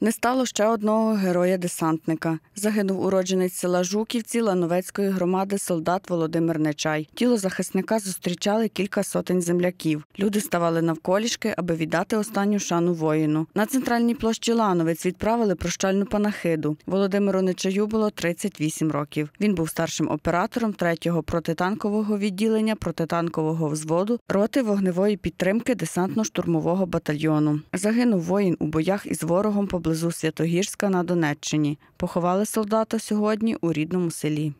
Не стало ще одного героя-десантника. Загинув уродженець села Жуківці Лановецької громади солдат Володимир Нечай. Тіло захисника зустрічали кілька сотень земляків. Люди ставали навколішки, аби віддати останню шану воїну. На центральній площі Лановець відправили прощальну панахиду. Володимиру Нечаю було 38 років. Він був старшим оператором 3-го протитанкового відділення протитанкового взводу роти вогневої підтримки десантно-штурмового батальйону. Загинув воїн у боях із ворогом по поблизу Святогірська на Донеччині. Поховали солдата сьогодні у рідному селі.